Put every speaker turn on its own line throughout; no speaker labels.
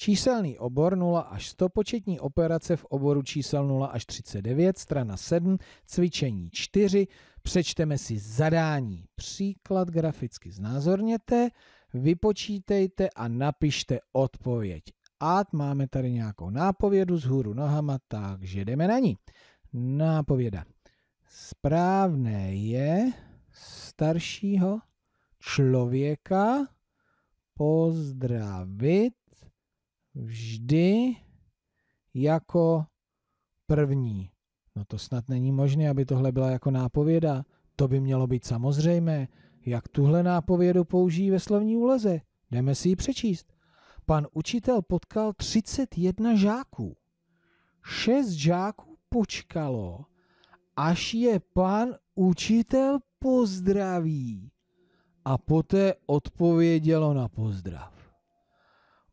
Číselný obor 0 až 100, početní operace v oboru čísel 0 až 39, strana 7, cvičení 4, přečteme si zadání. Příklad graficky znázorněte, vypočítejte a napište odpověď. A máme tady nějakou nápovědu z hůru nohama, takže jdeme na ní. Nápověda. Správné je staršího člověka pozdravit vždy jako první. No to snad není možné, aby tohle byla jako nápověda. To by mělo být samozřejmé. Jak tuhle nápovědu použijí ve slovní úleze? Jdeme si ji přečíst. Pan učitel potkal 31 žáků. Šest žáků počkalo, až je pan učitel pozdraví. A poté odpovědělo na pozdrav.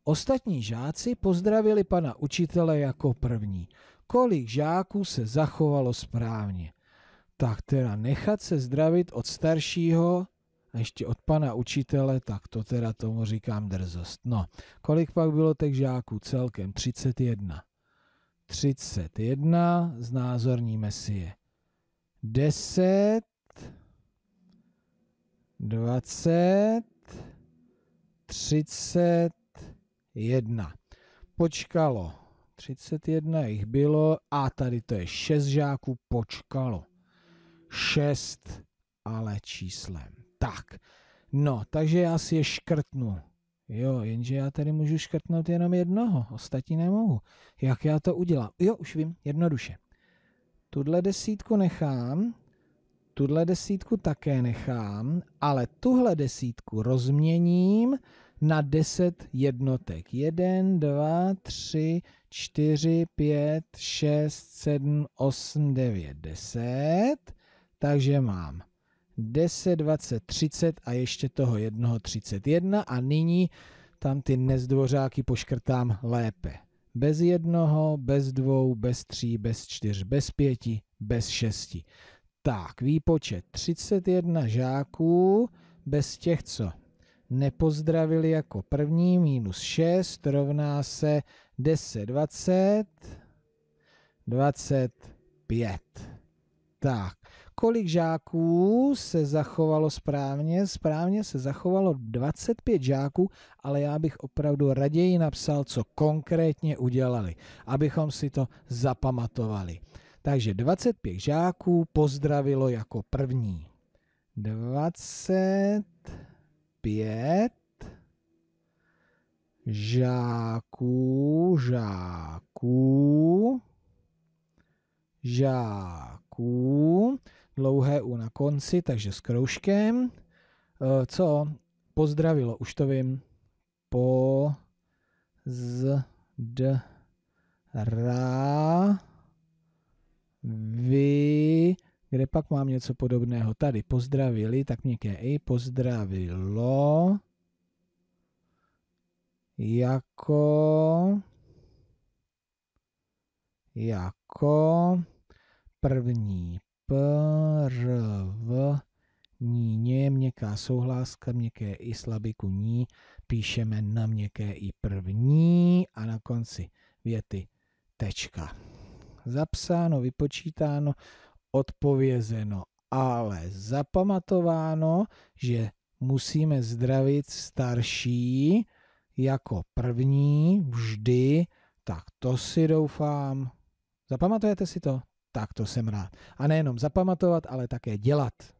Ostatní žáci pozdravili pana učitele jako první. Kolik žáků se zachovalo správně? Tak teda nechat se zdravit od staršího a ještě od pana učitele, tak to teda tomu říkám drzost. No, kolik pak bylo těch žáků celkem? 31. 31, znázorníme si je. 10, 20, 30, 31. Počkalo 31 jich bylo a tady to je 6 žáků počkalo. 6 ale číslem. Tak, no, takže já si je škrtnu. Jo, jenže já tady můžu škrtnout jenom jednoho, ostatní nemohu. Jak já to udělám? Jo, už vím, jednoduše. Tudle desítku nechám, tuhle desítku také nechám, ale tuhle desítku rozměním na 10 jednotek. 1, 2, 3, 4, 5, 6, 7, 8, 9, 10. Takže mám 10, 20, 30 a ještě toho jednoho 31 a nyní tam ty nezdvořáky poškrtám lépe. Bez jednoho, bez dvou, bez tří, bez čtyř, bez pěti, bez šesti. Tak, výpočet 31 žáků bez těch, co nepozdravili jako první, minus 6 rovná se 10, 20, 25. Tak, kolik žáků se zachovalo správně? Správně se zachovalo 25 žáků, ale já bych opravdu raději napsal, co konkrétně udělali, abychom si to zapamatovali. Takže 25 žáků pozdravilo jako první. 20 pět žáků, žáků, žáků, dlouhé U na konci, takže s kroužkem. Eh, co? Pozdravilo, už to vím. Po z d ra vy kde pak mám něco podobného. Tady pozdravili, tak měkké i pozdravilo jako jako první první ně, měkká souhláska, měkké i slabiku ní, píšeme na měkké i první a na konci věty tečka. Zapsáno, vypočítáno, odpovězeno, ale zapamatováno, že musíme zdravit starší jako první vždy, tak to si doufám. Zapamatujete si to? Tak to jsem rád. A nejenom zapamatovat, ale také dělat.